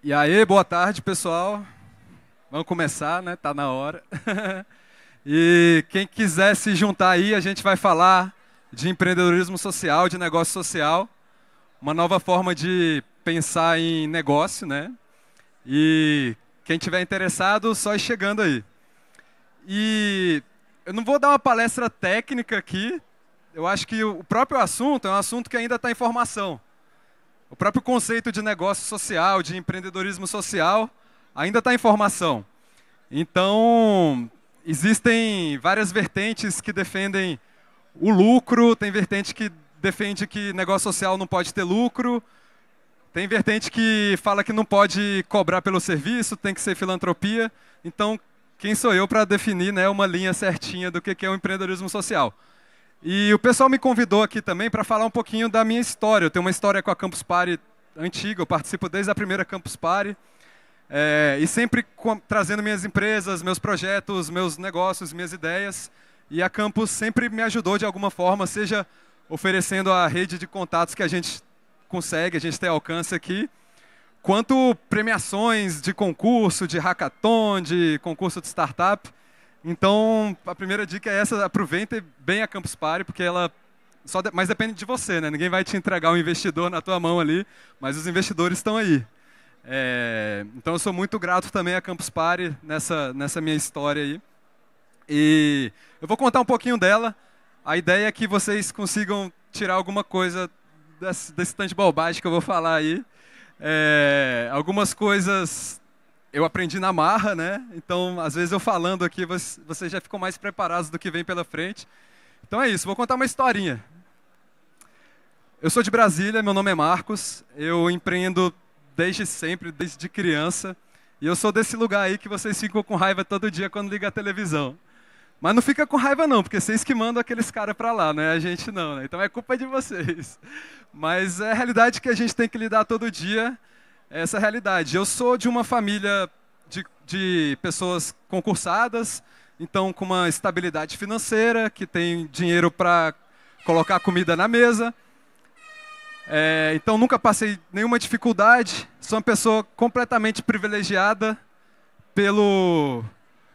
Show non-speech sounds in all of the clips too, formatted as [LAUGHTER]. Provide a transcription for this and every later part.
E aí, boa tarde, pessoal. Vamos começar, né? Tá na hora. [LAUGHS] e quem quiser se juntar aí, a gente vai falar de empreendedorismo social, de negócio social, uma nova forma de pensar em negócio, né? E quem tiver interessado, só ir chegando aí. E eu não vou dar uma palestra técnica aqui. Eu acho que o próprio assunto é um assunto que ainda está em formação. O próprio conceito de negócio social, de empreendedorismo social, ainda está em formação. Então, existem várias vertentes que defendem o lucro, tem vertente que defende que negócio social não pode ter lucro, tem vertente que fala que não pode cobrar pelo serviço, tem que ser filantropia. Então, quem sou eu para definir né, uma linha certinha do que é o empreendedorismo social? E o pessoal me convidou aqui também para falar um pouquinho da minha história. Eu tenho uma história com a Campus Party antiga, eu participo desde a primeira Campus Party. É, e sempre com, trazendo minhas empresas, meus projetos, meus negócios, minhas ideias. E a Campus sempre me ajudou de alguma forma, seja oferecendo a rede de contatos que a gente consegue, a gente tem alcance aqui, quanto premiações de concurso, de hackathon, de concurso de startup. Então, a primeira dica é essa, aproveite bem a Campus Party, porque ela só de... mas depende de você, né? Ninguém vai te entregar um investidor na tua mão ali, mas os investidores estão aí. É... então eu sou muito grato também à Campus Party nessa, nessa minha história aí. E eu vou contar um pouquinho dela. A ideia é que vocês consigam tirar alguma coisa desse, desse tanto de bobagem que eu vou falar aí. É... algumas coisas eu aprendi na marra, né? Então, às vezes eu falando aqui, vocês já ficam mais preparados do que vem pela frente. Então é isso, vou contar uma historinha. Eu sou de Brasília, meu nome é Marcos, eu empreendo desde sempre, desde criança, e eu sou desse lugar aí que vocês ficam com raiva todo dia quando liga a televisão. Mas não fica com raiva não, porque vocês que mandam aqueles caras para lá, não é a gente não, né? Então é culpa de vocês. Mas é a realidade que a gente tem que lidar todo dia, é essa realidade. Eu sou de uma família de, de pessoas concursadas, então com uma estabilidade financeira, que tem dinheiro para colocar comida na mesa. É, então nunca passei nenhuma dificuldade, sou uma pessoa completamente privilegiada pelo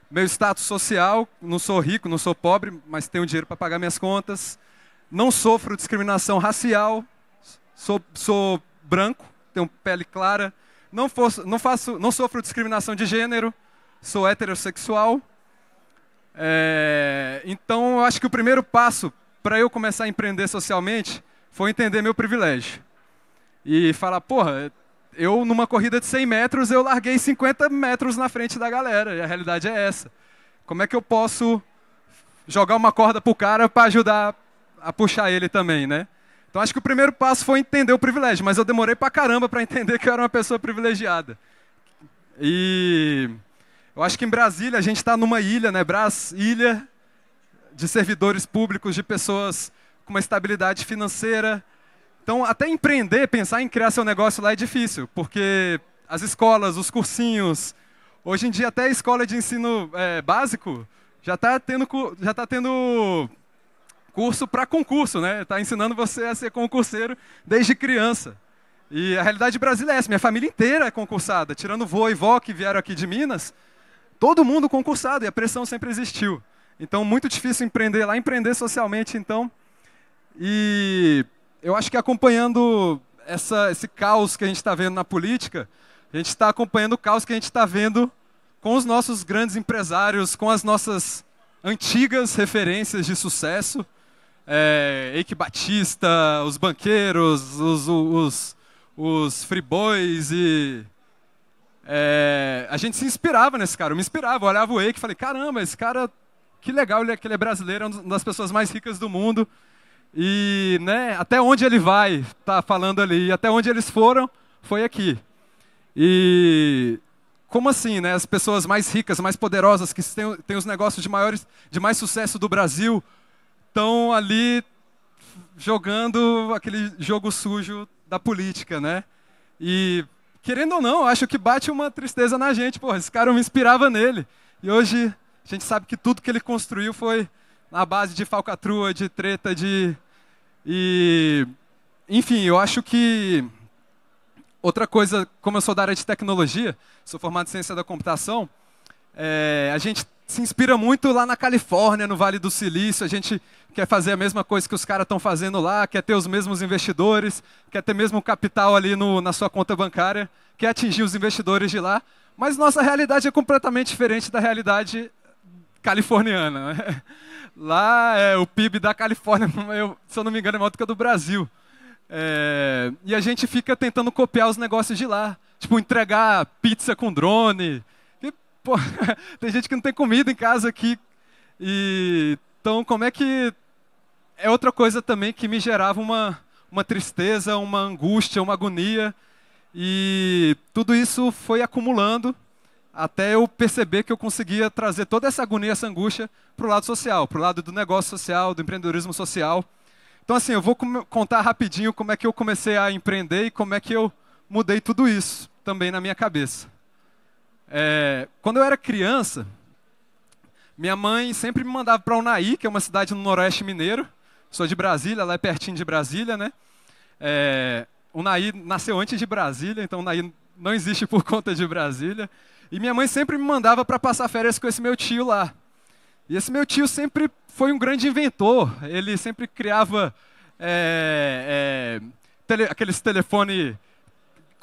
meu status social, não sou rico, não sou pobre, mas tenho dinheiro para pagar minhas contas. Não sofro discriminação racial, sou, sou branco, tenho pele clara, não, não, faço, não sofro discriminação de gênero, sou heterossexual. É, então, eu acho que o primeiro passo para eu começar a empreender socialmente foi entender meu privilégio. E falar, porra, eu numa corrida de 100 metros, eu larguei 50 metros na frente da galera, e a realidade é essa. Como é que eu posso jogar uma corda pro cara para ajudar a puxar ele também, né? Então acho que o primeiro passo foi entender o privilégio, mas eu demorei pra caramba para entender que eu era uma pessoa privilegiada. E eu acho que em Brasília a gente está numa ilha, né? Brás, ilha de servidores públicos, de pessoas com uma estabilidade financeira. Então, até empreender, pensar em criar seu negócio lá é difícil, porque as escolas, os cursinhos, hoje em dia até a escola de ensino é, básico já está tendo, já tá tendo tá curso para concurso, né? Está ensinando você a ser concurseiro desde criança. E a realidade brasileira é essa: minha família inteira é concursada, tirando vô e vó que vieram aqui de Minas, todo mundo concursado e a pressão sempre existiu. Então, muito difícil empreender lá, empreender socialmente, então. E eu acho que acompanhando essa, esse caos que a gente está vendo na política, a gente está acompanhando o caos que a gente está vendo com os nossos grandes empresários, com as nossas antigas referências de sucesso é, Eike Batista, os banqueiros, os, os, os freeboys e... É, a gente se inspirava nesse cara, eu me inspirava, eu olhava o Eike e falei, caramba, esse cara, que legal, ele é, ele é brasileiro, é uma das pessoas mais ricas do mundo. E né, até onde ele vai, tá falando ali, e até onde eles foram, foi aqui. E como assim, né? As pessoas mais ricas, mais poderosas, que têm, têm os negócios de, maiores, de mais sucesso do Brasil, estão ali jogando aquele jogo sujo da política, né? E querendo ou não, acho que bate uma tristeza na gente, pô, esse cara me inspirava nele. E hoje a gente sabe que tudo que ele construiu foi na base de falcatrua, de treta, de e enfim, eu acho que outra coisa, como eu sou da área de tecnologia, sou formado em ciência da computação, é, a gente se inspira muito lá na Califórnia, no Vale do Silício. A gente quer fazer a mesma coisa que os caras estão fazendo lá, quer ter os mesmos investidores, quer ter mesmo capital ali no, na sua conta bancária, quer atingir os investidores de lá. Mas nossa realidade é completamente diferente da realidade californiana. Né? [LAUGHS] Lá é, o PIB da Califórnia, [LAUGHS] eu, se eu não me engano, é maior do que o do Brasil. É, e a gente fica tentando copiar os negócios de lá. Tipo, entregar pizza com drone, Pô, [LAUGHS] tem gente que não tem comida em casa aqui. E, então, como é que. É outra coisa também que me gerava uma, uma tristeza, uma angústia, uma agonia. E tudo isso foi acumulando até eu perceber que eu conseguia trazer toda essa agonia, essa angústia para o lado social, para o lado do negócio social, do empreendedorismo social. Então, assim, eu vou contar rapidinho como é que eu comecei a empreender e como é que eu mudei tudo isso também na minha cabeça. É, quando eu era criança, minha mãe sempre me mandava para Unai, que é uma cidade no Noroeste Mineiro. Sou de Brasília, lá é pertinho de Brasília, né? É, Unai nasceu antes de Brasília, então Unai não existe por [LAUGHS] conta de Brasília. E minha mãe sempre me mandava para passar férias com esse meu tio lá. E esse meu tio sempre foi um grande inventor. Ele sempre criava é, é, tele, aqueles telefones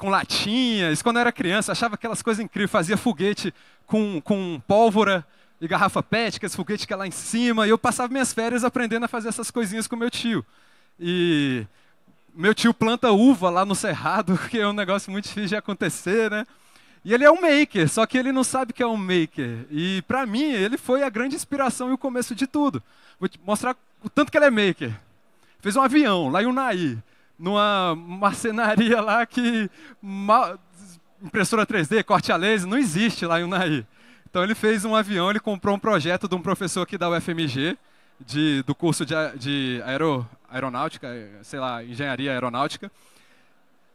com latinhas. Quando eu era criança, achava aquelas coisas incríveis. Fazia foguete com, com pólvora e garrafa PET, que esse foguete que é lá em cima. E eu passava minhas férias aprendendo a fazer essas coisinhas com meu tio. E meu tio planta uva lá no cerrado, [LAUGHS] que é um negócio muito difícil de acontecer, né? E ele é um maker, só que ele não sabe que é um maker. E para mim, ele foi a grande inspiração e o começo de tudo. Vou te mostrar o tanto que ele é maker. Fez um avião lá em Unai numa marcenaria lá que impressora 3D, corte a laser, não existe lá em Unai. Então ele fez um avião, ele comprou um projeto de um professor aqui da UFMG, de, do curso de, de aero, aeronáutica, sei lá, engenharia aeronáutica.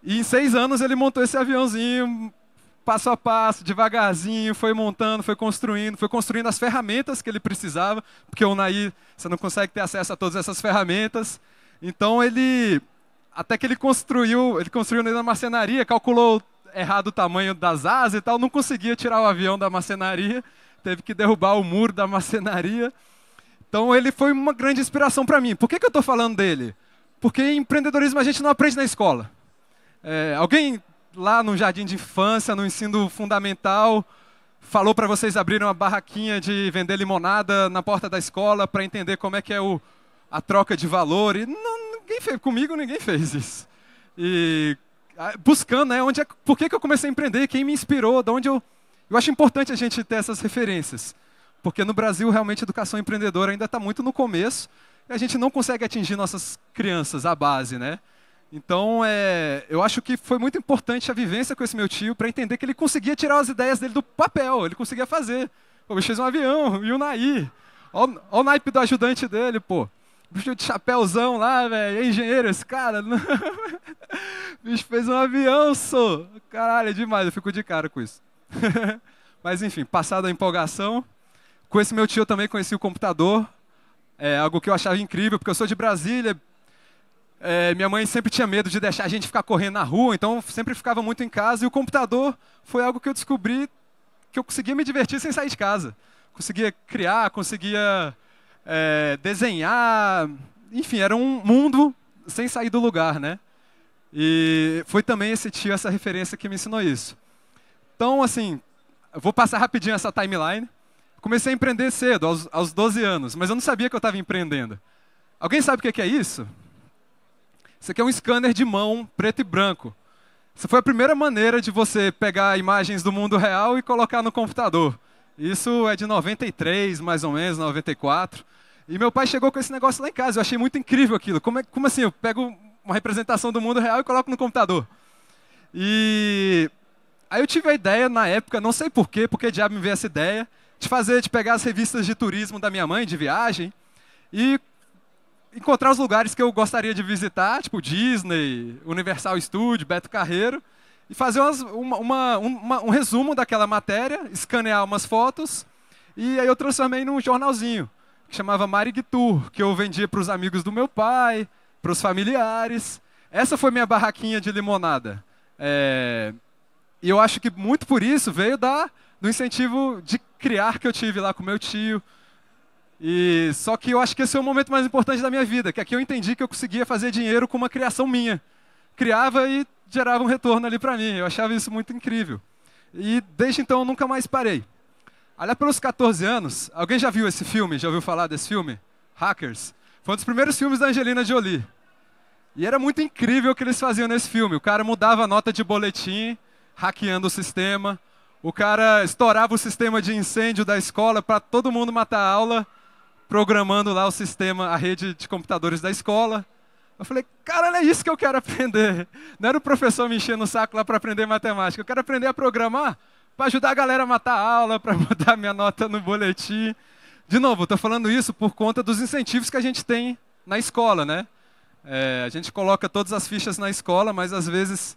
E em seis anos ele montou esse aviãozinho, passo a passo, devagarzinho, foi montando, foi construindo, foi construindo as ferramentas que ele precisava, porque o Unai, você não consegue ter acesso a todas essas ferramentas. Então ele até que ele construiu, ele construiu na marcenaria, calculou errado o tamanho das asas e tal, não conseguia tirar o avião da marcenaria, teve que derrubar o muro da marcenaria. Então ele foi uma grande inspiração para mim. Por que, que eu estou falando dele? Porque empreendedorismo a gente não aprende na escola. É, alguém lá no jardim de infância, no ensino fundamental, falou para vocês abrirem uma barraquinha de vender limonada na porta da escola para entender como é que é o, a troca de valor. E não, ninguém fez, comigo ninguém fez isso. E buscando, né, onde é, por que, que eu comecei a empreender, quem me inspirou, de onde eu... Eu acho importante a gente ter essas referências, porque no Brasil realmente a educação empreendedora ainda está muito no começo e a gente não consegue atingir nossas crianças à base, né? Então, é, eu acho que foi muito importante a vivência com esse meu tio para entender que ele conseguia tirar as ideias dele do papel, ele conseguia fazer. Pô, fez um avião, e o Naí. Olha o naipe do ajudante dele, pô bicho de chapéuzão lá, velho, é engenheiro esse cara. [LAUGHS] bicho fez um avião, sou. Caralho, é demais, eu fico de cara com isso. [LAUGHS] Mas enfim, passada a empolgação, com esse meu tio eu também conheci o computador, é algo que eu achava incrível, porque eu sou de Brasília. É, minha mãe sempre tinha medo de deixar a gente ficar correndo na rua, então sempre ficava muito em casa. E o computador foi algo que eu descobri que eu conseguia me divertir sem sair de casa. Conseguia criar, conseguia é, desenhar, enfim, era um mundo sem sair do lugar, né? E foi também esse tio, essa referência que me ensinou isso. Então, assim, vou passar rapidinho essa timeline. Comecei a empreender cedo, aos, aos 12 anos, mas eu não sabia que eu estava empreendendo. Alguém sabe o que é isso? Isso aqui é um scanner de mão, preto e branco. Isso foi a primeira maneira de você pegar imagens do mundo real e colocar no computador. Isso é de 93, mais ou menos, 94. E meu pai chegou com esse negócio lá em casa. Eu achei muito incrível aquilo. Como, é, como assim? Eu pego uma representação do mundo real e coloco no computador. E aí eu tive a ideia na época, não sei porquê, porque diabo me veio essa ideia, de fazer, de pegar as revistas de turismo da minha mãe, de viagem, e encontrar os lugares que eu gostaria de visitar, tipo Disney, Universal Studio, Beto Carreiro, e fazer umas, uma, uma, uma, um resumo daquela matéria, escanear umas fotos, e aí eu transformei num jornalzinho que chamava Marigtur, que eu vendia para os amigos do meu pai, para os familiares. Essa foi minha barraquinha de limonada. É... E eu acho que muito por isso veio da, do incentivo de criar que eu tive lá com meu tio. E só que eu acho que esse é o momento mais importante da minha vida, que aqui eu entendi que eu conseguia fazer dinheiro com uma criação minha. Criava e gerava um retorno ali para mim. Eu achava isso muito incrível. E desde então eu nunca mais parei. Olha pelos 14 anos, alguém já viu esse filme? Já ouviu falar desse filme? Hackers. Foi um dos primeiros filmes da Angelina Jolie. E era muito incrível o que eles faziam nesse filme. O cara mudava a nota de boletim, hackeando o sistema. O cara estourava o sistema de incêndio da escola para todo mundo matar a aula, programando lá o sistema, a rede de computadores da escola. Eu falei, cara, é isso que eu quero [LAUGHS] aprender. Não era o professor me enchendo o saco lá para aprender matemática. Eu quero aprender a programar para ajudar a galera a matar a aula, para [LAUGHS] botar minha nota no boletim. De novo, estou falando isso por conta dos incentivos que a gente tem na escola, né? É, a gente coloca todas as fichas na escola, mas às vezes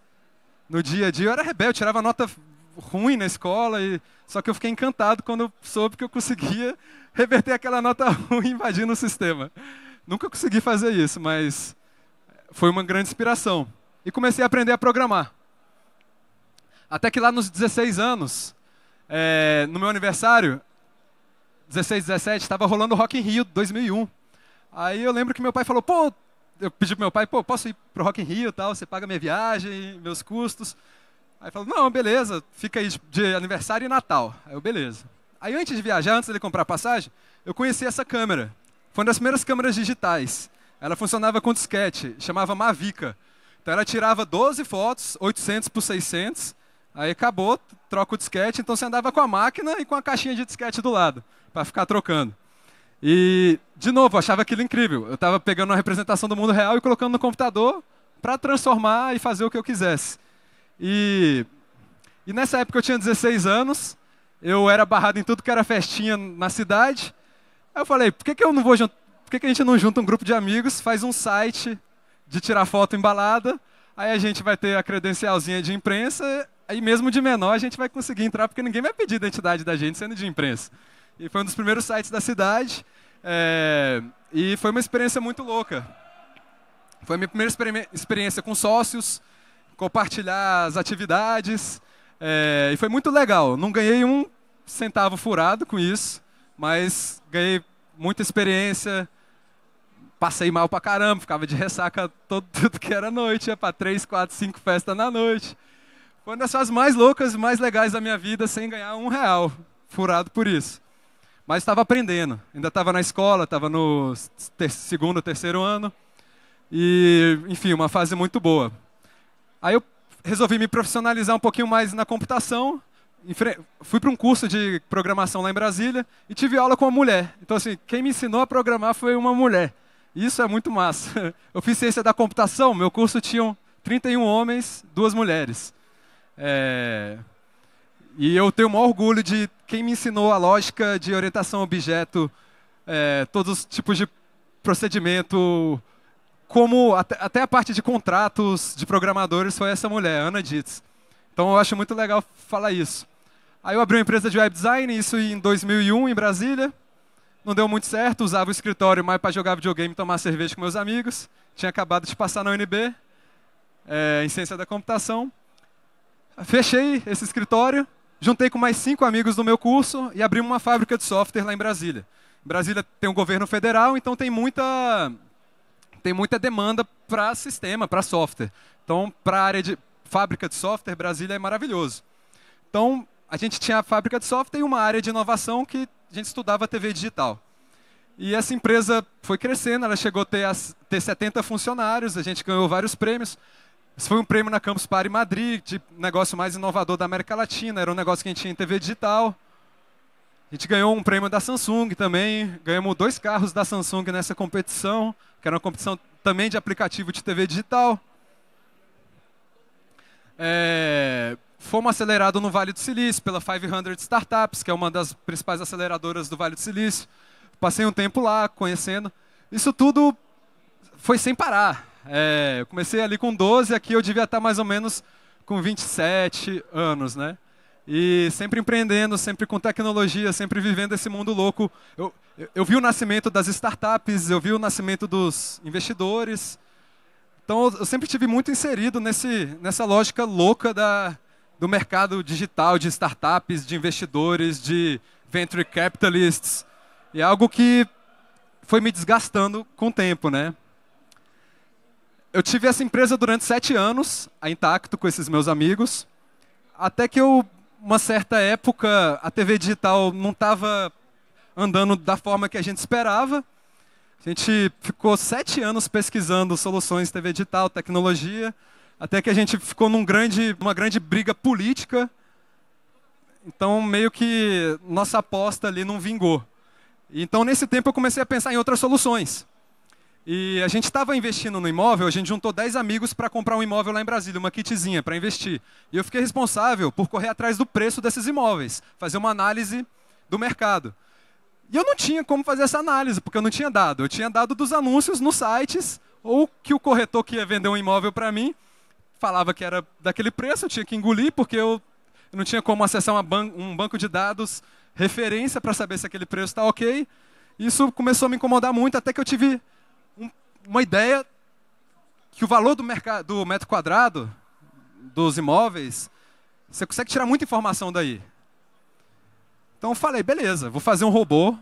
no dia a dia eu era rebelde, tirava nota ruim na escola, e... só que eu fiquei encantado quando soube que eu conseguia [LAUGHS] reverter aquela nota [LAUGHS] ruim invadindo o sistema. Nunca consegui fazer isso, mas foi uma grande inspiração. E comecei a aprender a programar. Até que lá nos 16 anos, é, no meu aniversário, 16, 17, estava rolando Rock in Rio 2001. Aí eu lembro que meu pai falou, pô, eu pedi pro meu pai, pô, posso ir pro Rock in Rio tal, você paga minha viagem, meus custos. Aí falou, não, beleza, fica aí de aniversário e Natal. Aí eu, beleza. Aí antes de viajar, antes dele comprar passagem, eu conheci essa câmera. Foi uma das primeiras câmeras digitais. Ela funcionava com disquete, chamava Mavica. Então ela tirava 12 fotos, 800 por 600, Aí acabou, troca o disquete, então você andava com a máquina e com a caixinha de disquete do lado, para ficar trocando. E, de novo, eu achava aquilo incrível. Eu estava pegando uma representação do mundo real e colocando no computador para transformar e fazer o que eu quisesse. E, e nessa época eu tinha 16 anos, eu era barrado em tudo que era festinha na cidade. Aí eu falei, por que, que eu não vou Por que, que a gente não junta um grupo de amigos, faz um site de tirar foto embalada, aí a gente vai ter a credencialzinha de imprensa aí mesmo de menor a gente vai conseguir entrar, porque ninguém vai pedir identidade da gente sendo de imprensa. E foi um dos primeiros sites da cidade, é, e foi uma experiência muito louca. Foi a minha primeira experiência com sócios, compartilhar as atividades, é, e foi muito legal. Não ganhei um centavo furado com isso, mas ganhei muita experiência, passei mal pra caramba, ficava de ressaca todo, [LAUGHS] tudo que era noite, ia pra três, quatro, cinco festas na noite. Foi uma das fases mais loucas e mais legais da minha vida, sem ganhar um real, furado por isso. Mas estava aprendendo, ainda estava na escola, estava no ter segundo, terceiro ano. E, enfim, uma fase muito boa. Aí eu resolvi me profissionalizar um pouquinho mais na computação. Fui para um curso de programação lá em Brasília e tive aula com uma mulher. Então, assim, quem me ensinou a programar foi uma mulher. Isso é muito massa. [LAUGHS] Eu fiz ciência da computação, meu curso tinham 31 homens, duas mulheres. É... E eu tenho o maior orgulho de quem me ensinou a lógica de orientação a objeto, é, todos os tipos de procedimento, como até, até, a parte de contratos de programadores foi essa mulher, Ana Dits Então eu acho muito legal falar isso. Aí eu abri uma empresa de web design, isso em 2001 em Brasília. Não deu muito certo, usava o escritório mais para jogar videogame e tomar cerveja com meus amigos. Tinha acabado de passar na UNB, é, em ciência da computação fechei esse escritório, juntei com mais cinco amigos do meu curso e abri uma fábrica de software lá em Brasília. Brasília tem um governo federal, então tem muita, tem muita demanda para sistema, para software. Então, para a área de fábrica de software, Brasília é maravilhoso. Então, a gente tinha a fábrica de software e uma área de inovação que a gente estudava TV digital. E essa empresa foi crescendo, ela chegou a ter, as, ter 70 funcionários, a gente ganhou vários prêmios. Isso foi um prêmio na Campus Party Madrid, de negócio mais inovador da América Latina. Era um negócio que a gente tinha em TV digital. A gente ganhou um prêmio da Samsung também. Ganhamos dois carros da Samsung nessa competição, que era uma competição também de aplicativo de TV digital. É, fomos acelerados no Vale do Silício pela 500 Startups, que é uma das principais aceleradoras do Vale do Silício. Passei um tempo lá conhecendo. Isso tudo foi sem parar. É, eu comecei ali com 12, aqui eu devia estar mais ou menos com 27 anos, né? E sempre empreendendo, sempre com tecnologia, sempre vivendo esse mundo louco. Eu, eu, eu vi o nascimento das startups, eu vi o nascimento dos investidores. Então eu, sempre tive muito inserido nesse, nessa lógica louca da, do mercado digital, de startups, de investidores, de venture capitalists. E é algo que foi me desgastando com o tempo, né? eu tive essa empresa durante sete anos, a Intacto, com esses meus amigos, até que eu, uma certa época, a TV digital não estava andando da forma que a gente esperava. A gente ficou sete anos pesquisando soluções TV digital, tecnologia, até que a gente ficou numa grande, grande briga política. Então, meio que nossa aposta ali não vingou. Então, nesse tempo, eu comecei a pensar em outras soluções. E a gente estava investindo no imóvel, a gente juntou 10 amigos para comprar um imóvel lá em Brasília, uma kitzinha para investir. E eu fiquei responsável por correr atrás do preço desses imóveis, fazer uma análise do mercado. E eu não tinha como fazer essa análise, porque eu não tinha dado. Eu tinha dado dos anúncios nos sites, ou que o corretor que ia vender um imóvel para mim falava que era daquele preço, eu tinha que engolir, porque eu não tinha como acessar ban um banco de dados referência para saber se aquele preço está ok. Isso começou a me incomodar muito, até que eu tive uma ideia que o valor do, mercado, do metro quadrado dos imóveis, você consegue tirar muita informação daí. Então eu falei, beleza, vou fazer um robô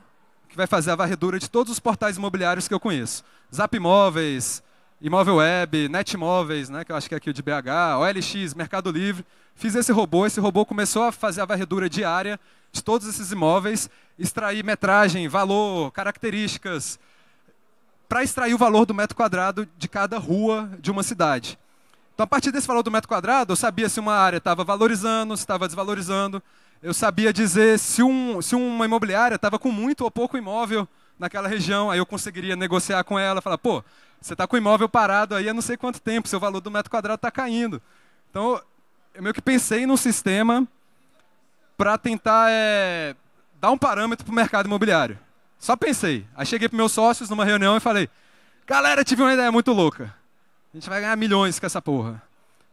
que vai fazer a varredura de todos os portais imobiliários que eu conheço. Zap Imóveis, Imóvel Web, Net Imóveis, né, que eu acho que é aqui o de BH, OLX, Mercado Livre. Fiz esse robô, esse robô começou a fazer a varredura diária de todos esses imóveis, extrair metragem, valor, características, para extrair o valor do metro quadrado de cada rua de uma cidade. Então, a partir desse valor do metro quadrado, eu sabia se uma área estava valorizando, se estava desvalorizando. Eu sabia dizer se, um, se uma imobiliária estava com muito ou pouco imóvel naquela região. Aí eu conseguiria negociar com ela, falar, pô, você está com o imóvel parado aí há não sei quanto tempo, seu valor do metro quadrado está caindo. Então, eu meio que pensei num sistema para tentar é, dar um parâmetro para o mercado imobiliário. Só pensei. Aí cheguei para meus sócios numa reunião e falei: Galera, tive uma ideia muito louca. A gente vai ganhar milhões com essa porra.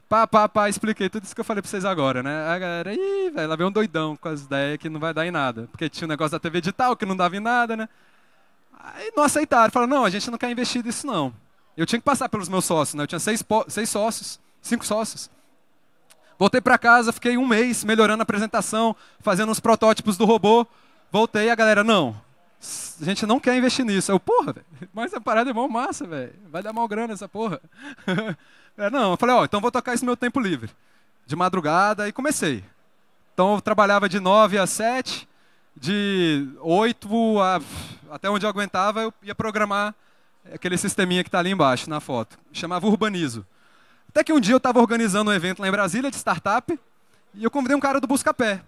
Pá, pá, pá, expliquei tudo isso que eu falei para vocês agora, né? A galera, ih, velho, lá veio um doidão com as ideias que não vai dar em nada. Porque tinha o um negócio da TV digital que não dava em nada, né? Aí não aceitaram. Falaram: Não, a gente não quer investir nisso, não. Eu tinha que passar pelos meus sócios, né? Eu tinha seis, seis sócios, cinco sócios. Voltei para casa, fiquei um mês melhorando a apresentação, fazendo os protótipos do robô. Voltei, a galera, não, a gente não quer investir nisso. Eu, porra, véio, mas essa parada é mó massa, velho. Vai dar mal grana essa porra. [LAUGHS] é, não, eu falei, ó, então vou tocar esse meu tempo livre. De madrugada e comecei. Então eu trabalhava de 9 a 7, de 8 a, até onde eu aguentava, eu ia programar aquele sisteminha que está ali embaixo na foto. Chamava Urbanizo. Até que um dia eu estava organizando um evento lá em Brasília de startup e eu convidei um cara do Buscapé.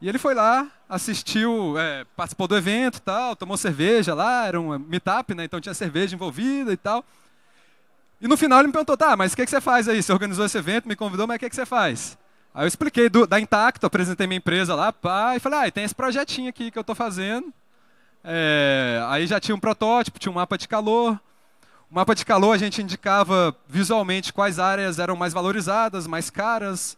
E ele foi lá, assistiu, é, participou do evento tal, tomou cerveja lá, era um meetup, né? Então tinha cerveja envolvida e tal. E no final ele me perguntou, tá, mas o que, que você faz aí? Você organizou esse evento, me convidou, mas o que, que você faz? Aí eu expliquei do, da Intacto, apresentei minha empresa lá, pá, e falei, ah, tem esse projetinho aqui que eu estou fazendo. É, aí já tinha um protótipo, tinha um mapa de calor. O mapa de calor a gente indicava visualmente quais áreas eram mais valorizadas, mais caras,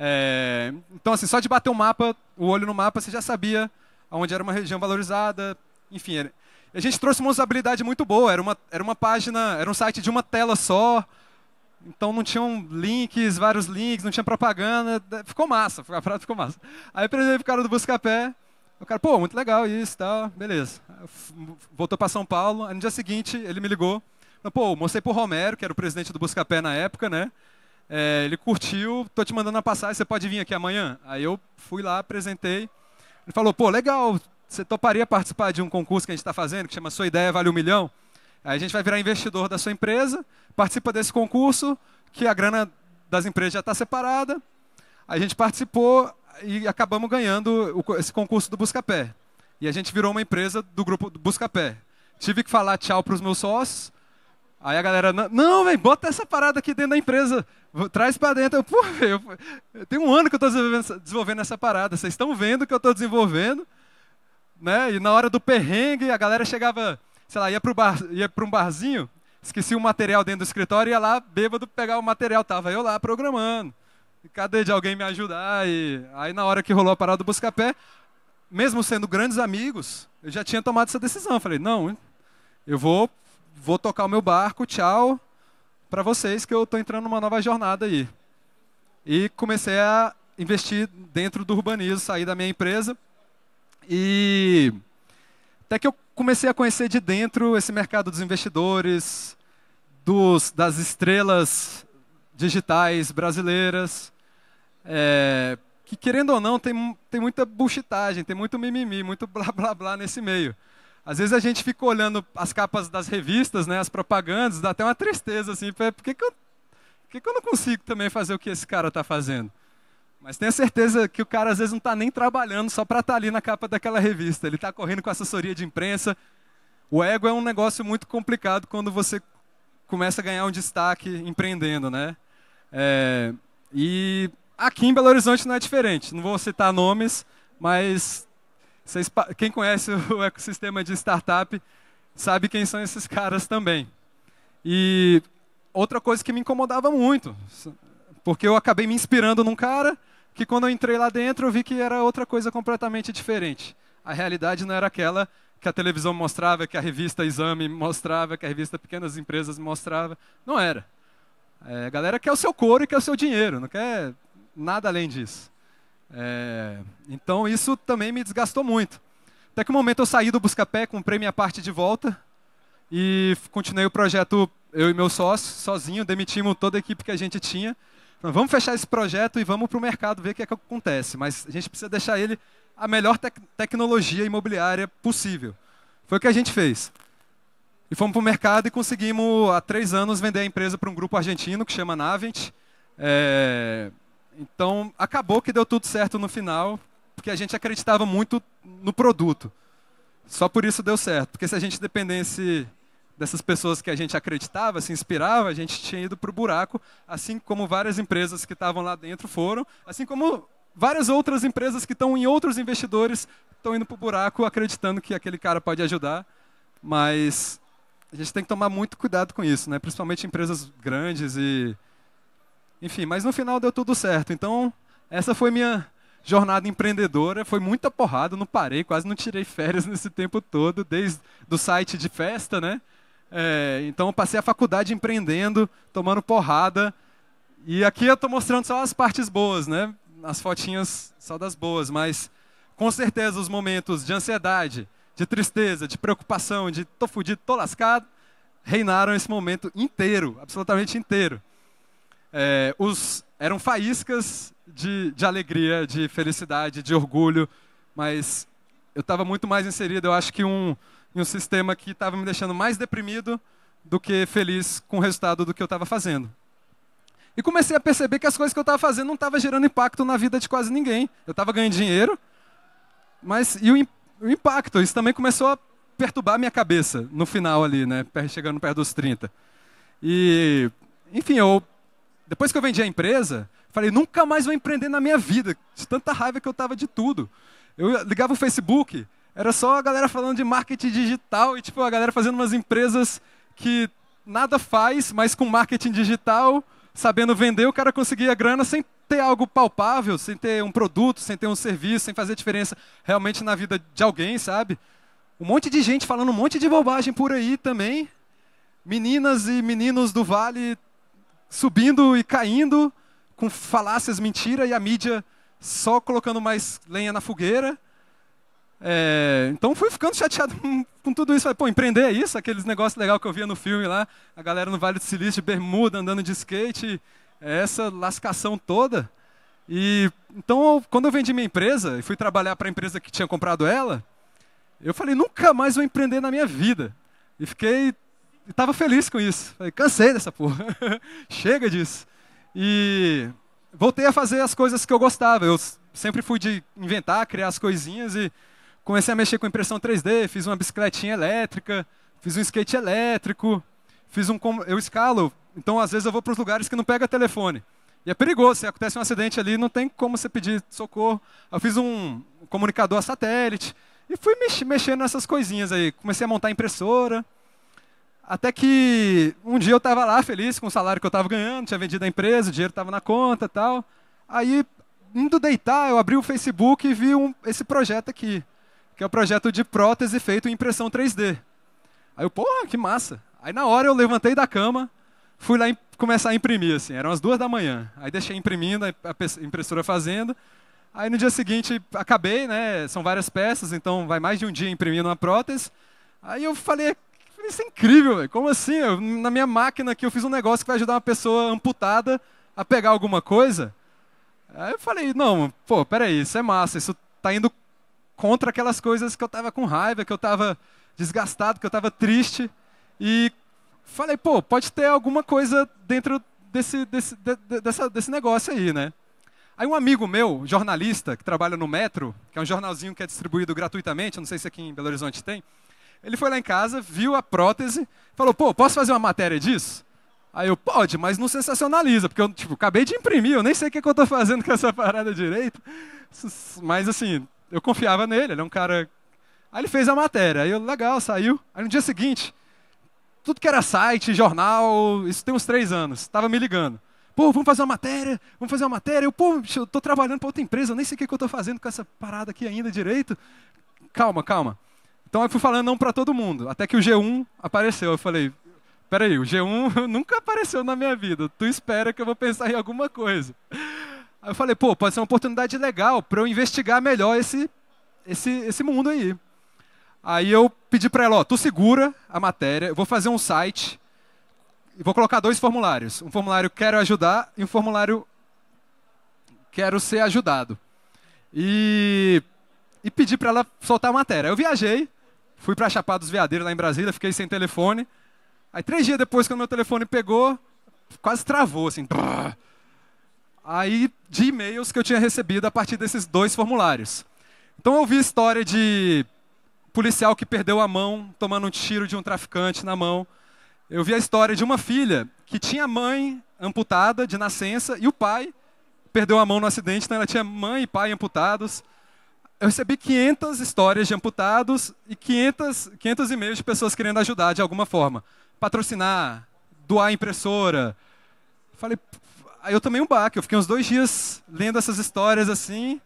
é, então, assim, só de bater o um mapa, o olho no mapa, você já sabia onde era uma região valorizada, enfim. É, a gente trouxe uma usabilidade muito boa, era uma, era uma página, era um site de uma tela só, então não tinham links, vários links, não tinha propaganda, ficou massa, a parada ficou massa. Aí apresentei pro cara do Buscapé, o cara, pô, muito legal isso e tal, beleza. Voltou para São Paulo, aí no dia seguinte ele me ligou, pô, mostrei pro Romero, que era o presidente do Buscapé na época, né, é, ele curtiu, tô te mandando a passagem, você pode vir aqui amanhã? Aí eu fui lá, apresentei. Ele falou, pô, legal, você toparia participar de um concurso que a gente está fazendo, que chama Sua Ideia Vale um Milhão? Aí a gente vai virar investidor da sua empresa, participa desse concurso, que a grana das empresas já está separada. A gente participou e acabamos ganhando esse concurso do Buscapé. E a gente virou uma empresa do grupo Buscapé. Tive que falar tchau para os meus sócios, Aí a galera, não, velho, bota essa parada aqui dentro da empresa, traz para dentro. Eu, pô, tem um ano que eu estou desenvolvendo, desenvolvendo essa parada, vocês estão vendo que eu estou desenvolvendo, né? E na hora do perrengue, a galera chegava, sei lá, ia para bar, um barzinho, esquecia o material dentro do escritório, ia lá bêbado pegar o material, tava eu lá programando. Cadê de alguém me ajudar? E aí na hora que rolou a parada do Buscapé, mesmo sendo grandes amigos, eu já tinha tomado essa decisão. Falei, não, eu vou vou tocar o meu barco, tchau para vocês que eu estou entrando numa nova jornada aí. E comecei a investir dentro do urbanismo, saí da minha empresa e até que eu comecei a conhecer de dentro esse mercado dos investidores, dos, das estrelas digitais brasileiras, é, que querendo ou não tem, tem muita buchitagem, tem muito mimimi, muito blá blá blá nesse meio. Às vezes a gente fica olhando as capas das revistas, né, as propagandas, dá até uma tristeza assim, por que, que, eu, por que, que eu não consigo também fazer o que esse cara está fazendo? Mas tenha certeza que o cara às vezes não está nem trabalhando só para estar tá ali na capa daquela revista. Ele está correndo com assessoria de imprensa. O ego é um negócio muito complicado quando você começa a ganhar um destaque empreendendo, né? É, e aqui em Belo Horizonte não é diferente. Não vou citar nomes, mas vocês, quem conhece [LAUGHS] o ecossistema de startup sabe quem são esses caras também. E outra coisa que me incomodava muito, porque eu acabei me inspirando num cara que quando eu entrei lá dentro eu vi que era outra coisa completamente diferente. A realidade não era aquela que a televisão mostrava, que a revista Exame mostrava, que a revista Pequenas Empresas mostrava. Não era. É, a galera quer o seu couro e quer o seu dinheiro, não quer nada além disso. É, então isso também me desgastou muito. Até que um momento eu saí do Buscapé, comprei minha parte de volta e continuei o projeto, eu e meu sócio, sozinho, demitimos toda a equipe que a gente tinha. Então, vamos fechar esse projeto e vamos para o mercado ver o que, é que acontece. Mas a gente precisa deixar ele a melhor tec tecnologia imobiliária possível. Foi o que a gente fez. E fomos para o mercado e conseguimos, há três anos, vender a empresa para um grupo argentino que chama Navent. É... Então, acabou que deu tudo certo no final, porque a gente acreditava muito no produto. Só por isso deu certo, porque se a gente dependesse dessas pessoas que a gente acreditava, se inspirava, a gente tinha ido para o buraco, assim como várias empresas que estavam lá dentro foram, assim como várias outras empresas que estão em outros investidores estão indo para o buraco acreditando que aquele cara pode ajudar, mas a gente tem que tomar muito cuidado com isso, né? principalmente empresas grandes e enfim, mas no final deu tudo certo. Então, essa foi minha jornada empreendedora. Foi muita porrada, não parei, quase não tirei férias [LAUGHS] nesse tempo todo, desde do site de festa, né? É, então, eu passei a faculdade empreendendo, tomando porrada. E aqui eu estou mostrando só as partes boas, né? As fotinhas só das boas, mas com certeza os momentos de ansiedade, de tristeza, de preocupação, de tô fudido, tô lascado, reinaram esse momento inteiro, absolutamente inteiro é, os, eram faíscas de, de alegria, de felicidade, de orgulho, mas eu estava muito mais inserido, eu acho que um, em um sistema que estava me deixando mais deprimido do que feliz com o resultado do que eu estava fazendo. E comecei a perceber que as coisas que eu estava fazendo não estavam gerando impacto na vida de quase ninguém. Eu estava ganhando dinheiro, mas e o, o, impacto? Isso também começou a perturbar minha cabeça no final ali, né? Chegando perto dos 30. E, enfim, eu depois que eu vendi a empresa, falei, nunca mais vou empreender na minha vida, de tanta raiva que eu tava de tudo. Eu ligava o Facebook, era só a galera falando de marketing digital e tipo a galera fazendo umas empresas que nada faz, mas com marketing digital, sabendo vender, o cara conseguia grana sem ter algo palpável, sem ter um produto, sem ter um serviço, sem fazer diferença realmente na vida de alguém, sabe? Um monte de gente falando um monte de bobagem por aí também. Meninas e meninos do Vale subindo e caindo com falácias, mentira, e a mídia só colocando mais lenha na fogueira. É, então fui ficando chateado [LAUGHS] com tudo isso. Falei, pô, empreender é isso? Aqueles negócios legais que eu via no filme lá, a galera no Vale do Silício, bermuda, andando de skate, é essa lascação toda. E então, quando eu vendi minha empresa e fui trabalhar para a empresa que tinha comprado ela, eu falei, nunca mais vou empreender na minha vida. E fiquei estava feliz com isso. Falei, cansei dessa porra. [LAUGHS] Chega disso. E voltei a fazer as coisas que eu gostava. Eu sempre fui de inventar, criar as coisinhas e comecei a mexer com impressão 3D, fiz uma bicicletinha elétrica, fiz um skate elétrico, fiz um eu escalo. Então às vezes eu vou para os lugares que não pega telefone. E é perigoso, se acontece um acidente ali, não tem como você pedir socorro. Eu fiz um comunicador a satélite e fui mexendo nessas coisinhas aí. Comecei a montar impressora. Até que um dia eu estava lá feliz com o salário que eu estava ganhando, tinha vendido a empresa, o dinheiro estava na conta tal. Aí, indo deitar, eu abri o Facebook e vi um, esse projeto aqui, que é o um projeto de prótese feito em impressão 3D. Aí eu, porra, que massa. Aí na hora eu levantei da cama, fui lá começar a imprimir, assim, eram as duas da manhã. Aí deixei imprimindo, a impressora fazendo. Aí no dia seguinte acabei, né, são várias peças, então vai mais de um dia imprimindo uma prótese. Aí eu falei, isso é incrível, véio. como assim? Eu, na minha máquina aqui eu fiz um negócio que vai ajudar uma pessoa amputada a pegar alguma coisa. Aí eu falei, não, pô, peraí, isso é massa, isso tá indo contra aquelas coisas que eu tava com raiva, que eu tava desgastado, que eu tava triste. E falei, pô, pode ter alguma coisa dentro desse, desse, de, dessa, desse negócio aí, né? Aí um amigo meu, jornalista, que trabalha no Metro, que é um jornalzinho que é distribuído gratuitamente, não sei se aqui em Belo Horizonte tem, ele foi lá em casa, viu a prótese, falou: pô, posso fazer uma matéria disso? Aí eu, pode, mas não sensacionaliza, porque eu tipo, acabei de imprimir, eu nem sei o que, é que eu estou fazendo com essa parada direito. Mas assim, eu confiava nele, ele é um cara. Aí ele fez a matéria, aí eu, legal, saiu. Aí no dia seguinte, tudo que era site, jornal, isso tem uns três anos, estava me ligando. Pô, vamos fazer uma matéria, vamos fazer uma matéria. Eu, pô, eu estou trabalhando para outra empresa, eu nem sei o que, é que eu estou fazendo com essa parada aqui ainda direito. Calma, calma. Então eu fui falando não para todo mundo, até que o G1 apareceu. Eu falei, peraí, o G1 [LAUGHS] nunca apareceu na minha vida, tu espera que eu vou pensar em alguma coisa. Aí eu falei, pô, pode ser uma oportunidade legal para eu investigar melhor esse, esse, esse mundo aí. Aí eu pedi para ela, ó, tu segura a matéria, eu vou fazer um site, e vou colocar dois formulários. Um formulário quero ajudar e um formulário quero ser ajudado. E, e pedi para ela soltar a matéria. Eu viajei, Fui para Chapada dos Veadeiros, lá em Brasília, fiquei sem telefone. Aí, três dias depois, quando meu telefone pegou, quase travou, assim. Brrr. Aí, de e-mails que eu tinha recebido a partir desses dois formulários. Então, eu vi história de policial que perdeu a mão tomando um tiro de um traficante na mão. Eu vi a história de uma filha que tinha mãe amputada de nascença e o pai perdeu a mão no acidente, então ela tinha mãe e pai amputados eu recebi 500 histórias de amputados e 500, 500 e-mails de pessoas querendo ajudar de alguma forma. Patrocinar, doar impressora. Falei, aí eu tomei um baque, eu fiquei uns dois dias lendo essas histórias assim.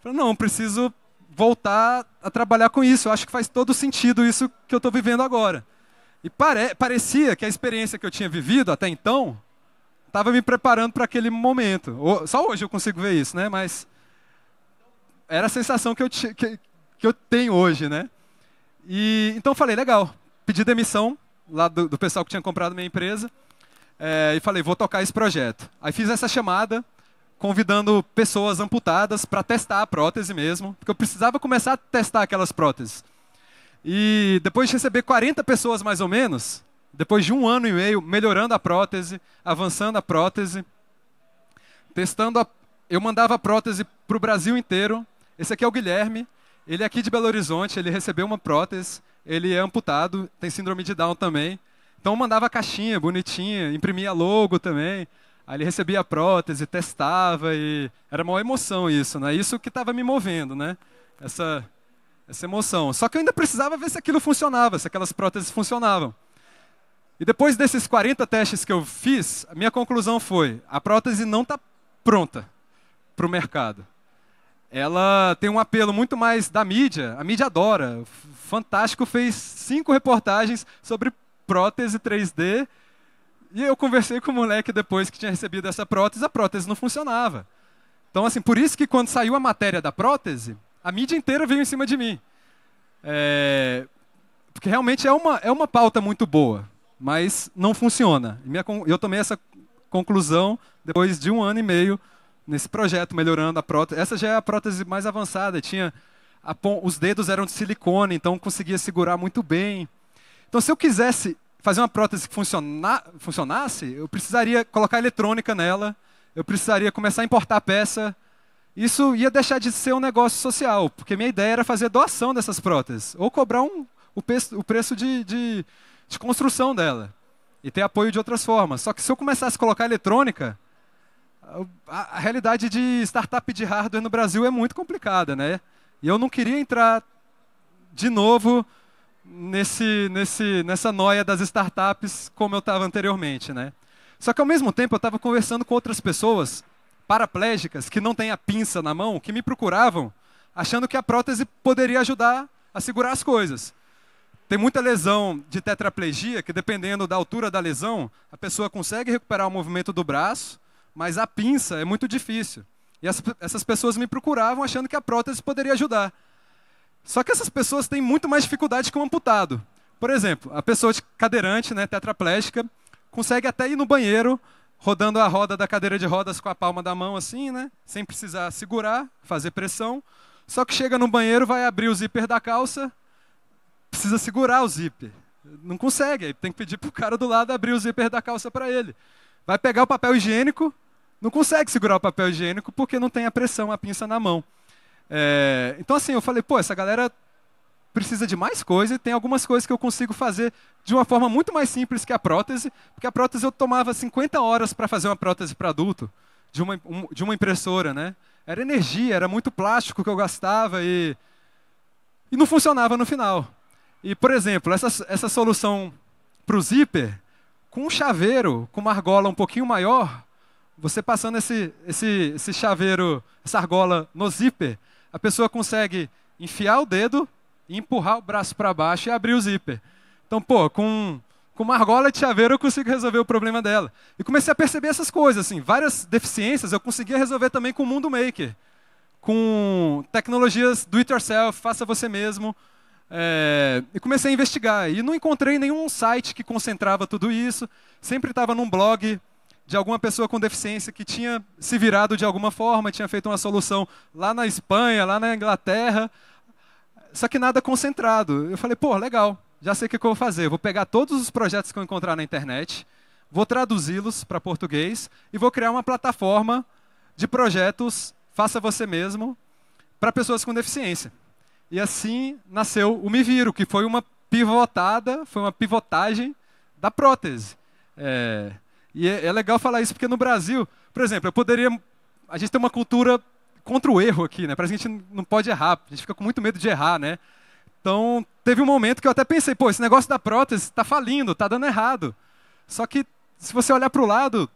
Falei, não, preciso voltar a trabalhar com isso. Eu acho que faz todo sentido isso que eu estou vivendo agora. E pare parecia que a experiência que eu tinha vivido até então estava me preparando para aquele momento. Só hoje eu consigo ver isso, né? Mas era a sensação que eu, que, que eu tenho hoje, né? E, então falei, legal, pedi demissão lá do, do pessoal que tinha comprado minha empresa é, e falei, vou tocar esse projeto. Aí fiz essa chamada convidando pessoas amputadas para testar a prótese mesmo, porque eu precisava começar a testar aquelas próteses. E depois de receber 40 pessoas mais ou menos, depois de um ano e meio melhorando a prótese, avançando a prótese, testando a... Eu mandava a prótese para o Brasil inteiro, esse aqui é o Guilherme, ele é aqui de Belo Horizonte, ele recebeu uma prótese, ele é amputado, tem síndrome de Down também. Então mandava caixinha bonitinha, imprimia logo também. Aí ele recebia a prótese, testava e era uma emoção isso, né? Isso que estava me movendo, né? Essa essa emoção. Só que eu ainda precisava ver se aquilo funcionava, se aquelas próteses funcionavam. E depois desses 40 testes que eu fiz, a minha conclusão foi: a prótese não está pronta para o mercado ela tem um apelo muito mais da mídia. A mídia adora. Fantástico fez cinco reportagens sobre prótese 3D. E eu conversei com o moleque depois que tinha recebido essa prótese, a prótese não funcionava. Então, assim, por isso que quando saiu a matéria da prótese, a mídia inteira veio em cima de mim. É... Porque realmente é uma, é uma pauta muito boa, mas não funciona. Minha, eu tomei essa conclusão depois de um ano e meio nesse projeto, melhorando a prótese. Essa já é a prótese mais avançada, tinha os dedos eram de silicone, então conseguia segurar muito bem. Então, se eu quisesse fazer uma prótese que funciona, funcionasse, eu precisaria colocar eletrônica nela, eu precisaria começar a importar peça. Isso ia deixar de ser um negócio social, porque minha ideia era fazer doação dessas próteses, ou cobrar um, o, peço, o, preço de, de, de construção dela, e ter apoio de outras formas. Só que se eu começasse a colocar eletrônica, a, a realidade de startup de hardware no Brasil é muito complicada, né? E eu não queria entrar de novo nesse, nesse, nessa noia das startups como eu estava anteriormente, né? Só que ao mesmo tempo eu estava conversando com outras pessoas paraplégicas que não têm a pinça na mão, que me procuravam achando que a prótese poderia ajudar a segurar as coisas. Tem muita lesão de tetraplegia que dependendo da altura da lesão, a pessoa consegue recuperar o movimento do braço, mas a pinça é muito difícil. E as, essas pessoas me procuravam achando que a prótese poderia ajudar. Só que essas pessoas têm muito mais dificuldade que um amputado. Por exemplo, a pessoa de cadeirante, né, tetraplégica, consegue até ir no banheiro rodando a roda da cadeira de rodas com a palma da mão assim, né, sem precisar segurar, fazer pressão. Só que chega no banheiro, vai abrir o zíper da calça, precisa segurar o zíper. Não consegue, tem que pedir pro cara do lado abrir o zíper da calça para ele. Vai pegar o papel higiênico, não consegue segurar o papel higiênico porque não tem a pressão, a pinça na mão. É, então, assim, eu falei, pô, essa galera precisa de mais coisa e tem algumas coisas que eu consigo fazer de uma forma muito mais simples que a prótese, porque a prótese eu tomava 50 horas para fazer uma prótese para adulto, de uma, um, de uma impressora, né? Era energia, era muito plástico que eu gastava e, e não funcionava no final. E, por exemplo, essa, essa solução para o zíper, com um chaveiro, com uma argola um pouquinho maior, você passando esse, esse, esse chaveiro, essa argola no zíper, a pessoa consegue enfiar o dedo e empurrar o braço para baixo e abrir o zíper. Então, pô, com, com uma argola de chaveiro eu consigo resolver o problema dela. E comecei a perceber essas coisas, assim, várias deficiências eu conseguia resolver também com o Mundo Maker. Com tecnologias do it yourself, faça você mesmo. É, e comecei a investigar. E não encontrei nenhum site que concentrava tudo isso. Sempre estava num blog de alguma pessoa com deficiência que tinha se virado de alguma forma, tinha feito uma solução lá na Espanha, lá na Inglaterra, só que nada concentrado. Eu falei, pô, legal, já sei o que, eu vou fazer. vou pegar todos os projetos que eu encontrar na internet, vou traduzi-los para português e vou criar uma plataforma de projetos, faça você mesmo, para pessoas com deficiência. E assim nasceu o Me Viro, que foi uma pivotada, foi uma pivotagem da prótese. É, e é, é legal falar isso porque no Brasil, por exemplo, eu poderia. A gente tem uma cultura contra o erro aqui, né? Parece que a gente não pode errar, a gente fica com muito medo de errar, né? Então, teve um momento que eu até pensei, pô, esse negócio da prótese está falindo, está dando errado. Só que, se você olhar para o lado,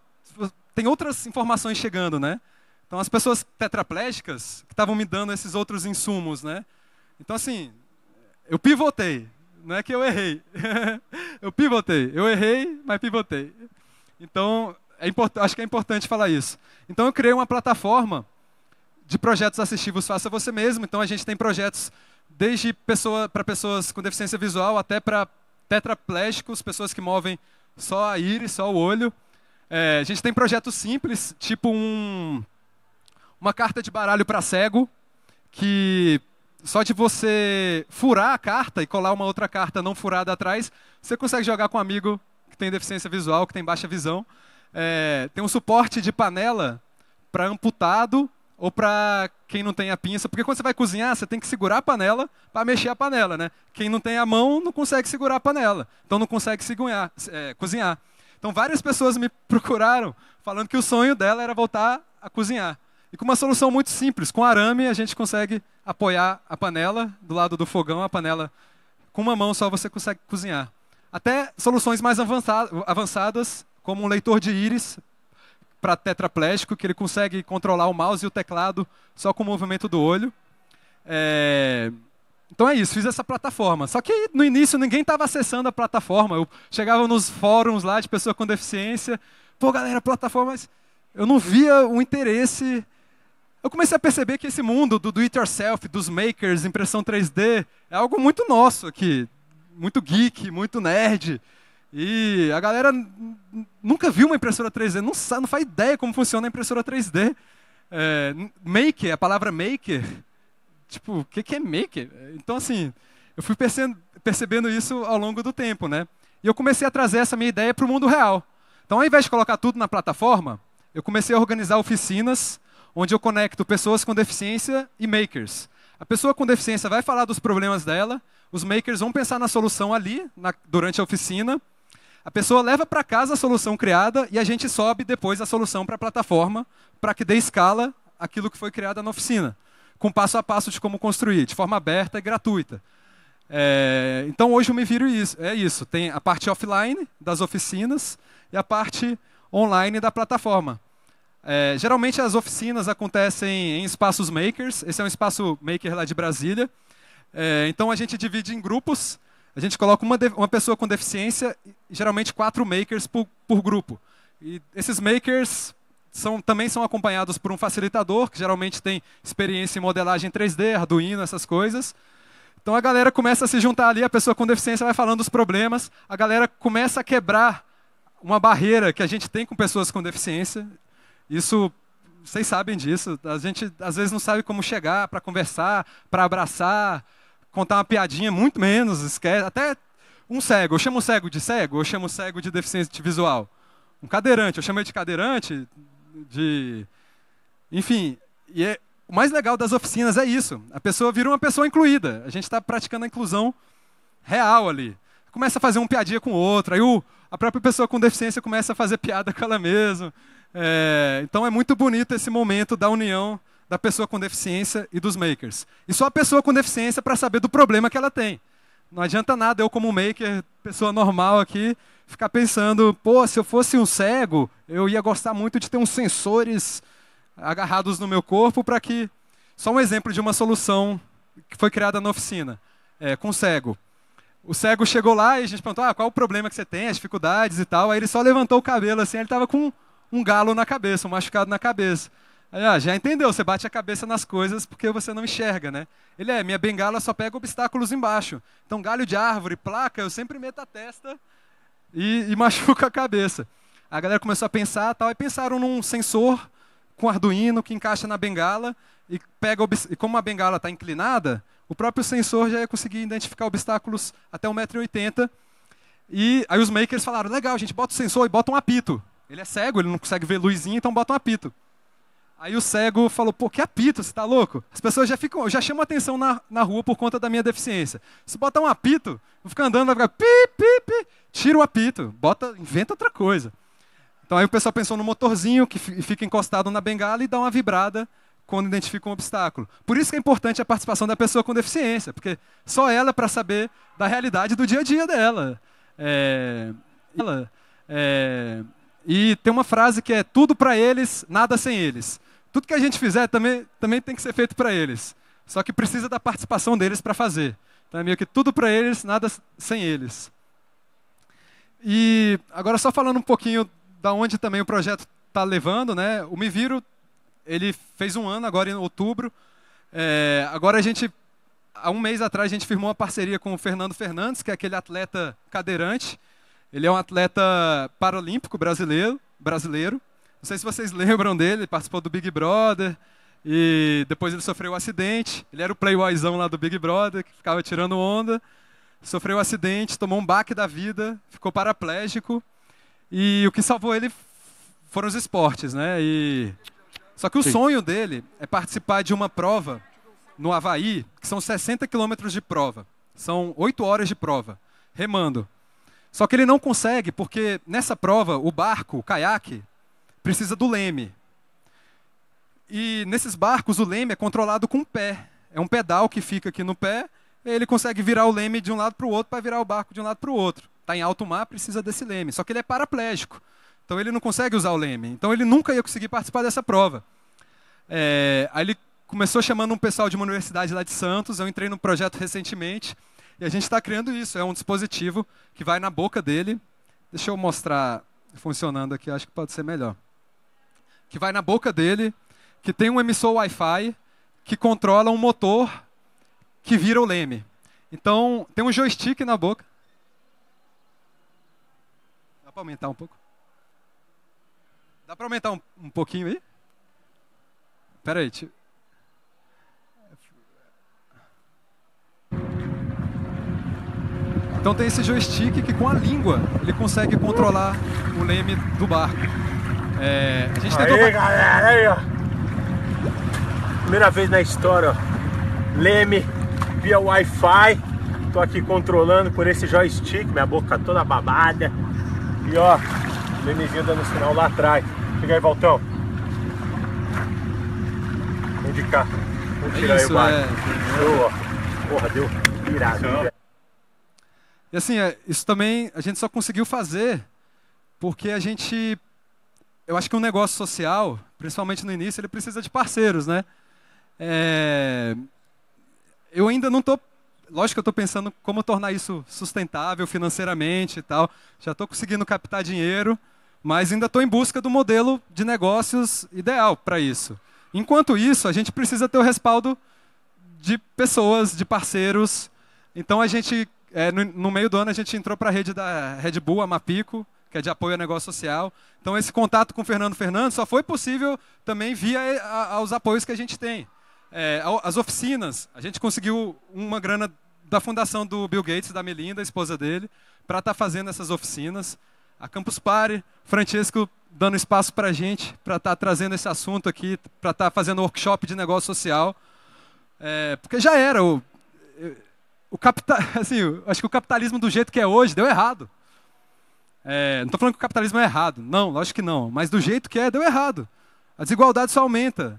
tem outras informações chegando, né? Então, as pessoas tetraplégicas que estavam me dando esses outros insumos, né? Então, assim, eu pivotei. Não é que eu errei. [LAUGHS] eu pivotei. Eu errei, mas pivotei. Então, é import, acho que é importante falar isso. Então, eu criei uma plataforma de projetos assistivos faça você mesmo. Então, a gente tem projetos desde pessoa, para pessoas com deficiência visual até para tetraplégicos, pessoas que movem só a íris, só o olho. É, a gente tem projetos simples, tipo um, uma carta de baralho para cego, que só de você furar a carta e colar uma outra carta não furada atrás, você consegue jogar com um amigo que tem deficiência visual, que tem baixa visão. É, tem um suporte de panela para amputado ou para quem não tem a pinça, porque quando você vai cozinhar, você tem que segurar a panela para mexer a panela, né? Quem não tem a mão não consegue segurar a panela, então não consegue segurar, é, cozinhar. Então várias pessoas me [LAUGHS] procuraram falando que o sonho dela era voltar a cozinhar. E com uma solução muito simples, com arame a gente consegue apoiar a panela do lado do fogão, a panela com uma mão só você consegue cozinhar até soluções mais avançadas, como um leitor de íris para tetraplégico, que ele consegue controlar o mouse e o teclado só com o movimento do olho. É... Então é isso, fiz essa plataforma. Só que no início ninguém estava acessando a plataforma. Eu chegava nos fóruns lá de pessoa com deficiência. Pô, galera, plataformas. Eu não via o interesse. Eu comecei a perceber que esse mundo do do it yourself, dos makers, impressão 3D, é algo muito nosso aqui muito geek, muito nerd. E a galera nunca viu uma impressora 3D, não, sabe, não faz ideia como funciona a impressora 3D. É, maker, a palavra maker, tipo, o que, que é maker? Então, assim, eu fui percebendo, percebendo isso ao longo do tempo, né? E eu comecei a trazer essa minha ideia para o mundo real. Então, ao invés de colocar tudo na plataforma, eu comecei a organizar oficinas onde eu conecto pessoas com deficiência e makers. A pessoa com deficiência vai falar dos problemas dela, os makers vão pensar na solução ali, na, durante a oficina. A pessoa leva para casa a solução criada e a gente sobe depois a solução para a plataforma para que dê escala aquilo que foi criado na oficina, com passo a passo de como construir, de forma aberta e gratuita. É, então hoje eu me viro isso, é isso. Tem a parte offline das oficinas e a parte online da plataforma. É, geralmente as oficinas acontecem em espaços makers. Esse é um espaço maker lá de Brasília. É, então a gente divide em grupos. A gente coloca uma, uma pessoa com deficiência, geralmente quatro makers por, por grupo. E esses makers são, também são acompanhados por um facilitador, que geralmente tem experiência em modelagem 3D, Arduino, essas coisas. Então a galera começa a se juntar ali, a pessoa com deficiência vai falando os problemas, a galera começa a quebrar uma barreira que a gente tem com pessoas com deficiência. Isso, vocês sabem disso. A gente às vezes não sabe como chegar para conversar, para abraçar, contar uma piadinha, muito menos, esquece. Até um cego, eu chamo um cego de cego, eu chamo um cego de deficiente visual. Um cadeirante, eu chamo ele de cadeirante, de. Enfim, e é... o mais legal das oficinas é isso. A pessoa vira uma pessoa incluída. A gente está praticando a inclusão real ali. Começa a fazer um piadinha com o outro, aí o... a própria pessoa com deficiência começa a fazer piada com ela mesma. É, então é muito bonito esse momento da união da pessoa com deficiência e dos makers. E só a pessoa com deficiência para saber do problema que ela tem. Não adianta nada eu, como maker, pessoa normal aqui, ficar pensando, pô, se eu fosse um cego, eu ia gostar muito de ter uns sensores agarrados no meu corpo para que. Só um exemplo de uma solução que foi criada na oficina, é, com cego. O cego chegou lá e a gente perguntou: ah, qual o problema que você tem, as dificuldades e tal. Aí ele só levantou o cabelo assim, ele estava com um galo na cabeça, um machucado na cabeça. Aí, ó, já entendeu, você bate a cabeça nas coisas porque você não enxerga, né? Ele é, minha bengala só pega obstáculos embaixo. Então, galho de árvore, placa, eu sempre meto a testa e, e [LAUGHS] machuco a cabeça. A galera começou a pensar tal, e pensaram num sensor com Arduino que encaixa na bengala e pega e como a bengala está inclinada, o próprio sensor já ia conseguir identificar obstáculos até 1,80m. E aí os makers falaram, legal, gente, bota o sensor e bota um apito. Ele é cego, ele não consegue ver luzinha, então bota um apito. Aí o cego falou, pô, que apito, você tá louco? As pessoas já ficam, já chamam atenção na, na rua por conta da minha deficiência. Se botar um apito, vou ficar andando, vai ficar pi, pi, pi. Tira o apito, bota, inventa outra coisa. Então aí o pessoal pensou no motorzinho que fica encostado na bengala e dá uma vibrada quando identifica um obstáculo. Por isso que é importante a participação da pessoa com deficiência, porque só ela para saber da realidade do dia a dia dela. É... ela, é... E tem uma frase que é: tudo para eles, nada sem eles. Tudo que a gente fizer também, também tem que ser feito para eles. Só que precisa da participação deles para fazer. Então é meio que tudo para eles, nada sem eles. E agora só falando um pouquinho da onde também o projeto está levando, né? O Me Viro, ele fez um ano agora em outubro. É, agora a gente, há um mês atrás, a gente firmou uma parceria com o Fernando Fernandes, que é aquele atleta cadeirante. Ele é um atleta paralímpico brasileiro, brasileiro. Não sei se vocês [LAUGHS] lembram dele, ele participou do Big Brother e depois ele sofreu um acidente. Ele era o playboyzão lá do Big Brother, que ficava tirando onda. Sofreu um acidente, tomou um baque da vida, ficou paraplégico. E o que salvou ele foram os esportes, né? E só que o Sim. sonho dele é participar de uma prova no Havaí, que são 60 quilômetros de prova. São 8 horas de prova, remando. Só que ele não consegue, porque nessa prova, o barco, o caiaque, precisa do leme. E nesses barcos, o leme é controlado com o pé. É um pedal que fica aqui no pé, e ele consegue virar o leme de um lado para o outro para virar o barco de um lado para o outro. Está em alto mar, precisa desse leme. Só que ele é paraplégico. Então ele não consegue usar o leme. Então ele nunca ia conseguir participar dessa prova. É... aí ele começou chamando um pessoal de uma universidade lá de Santos. Eu entrei num projeto recentemente e a gente está criando isso. É um dispositivo que vai na boca dele. Deixa eu mostrar funcionando aqui, acho que pode ser melhor. Que vai na boca dele, que tem um emissor Wi-Fi, que controla um motor que vira o leme. Então, tem um joystick na boca. Dá para aumentar um pouco? Dá para aumentar um, um pouquinho aí? Pera aí, tio. Então tem esse joystick que com a língua ele consegue controlar o leme do barco. É, a gente tentou... Aí, galera, aí, ó. Primeira vez na história, ó. Leme via Wi-Fi. Tô aqui controlando por esse joystick, minha boca toda babada. E ó, o lemezinho dando sinal lá atrás. Chega aí, Valtão. Vem de cá. Vamos é tirar é isso, aí o barco. É... Deu, ó. Porra, deu irado. Então, e assim, é, isso também a gente só conseguiu fazer porque a gente. Eu acho que um negócio social, principalmente no início, ele precisa de parceiros, né? É, eu ainda não estou. Lógico que eu estou pensando como tornar isso sustentável financeiramente e tal. Já estou conseguindo captar dinheiro, mas ainda estou em busca do modelo de negócios ideal para isso. Enquanto isso, a gente precisa ter o respaldo de pessoas, de parceiros. Então a gente é, no, no, meio do ano a gente entrou para a rede da Red Bull, a Mapico, que é de apoio ao negócio social. Então esse contato com o Fernando Fernandes só foi possível também via os eh, aos apoios que a gente tem. É, as oficinas, a gente conseguiu uma grana da fundação do Bill Gates, da Melinda, esposa dele, para estar tá fazendo essas oficinas. A Campus Party, Francesco dando espaço para a gente, para estar tá trazendo esse assunto aqui, para estar tá fazendo workshop de negócio social. É, porque já era, o, eh, o capital, [LAUGHS] assim, acho que o capitalismo do jeito que é hoje deu errado. É, não estou falando que o capitalismo é errado, não, lógico que não, mas do jeito que é, deu errado. A desigualdade só aumenta.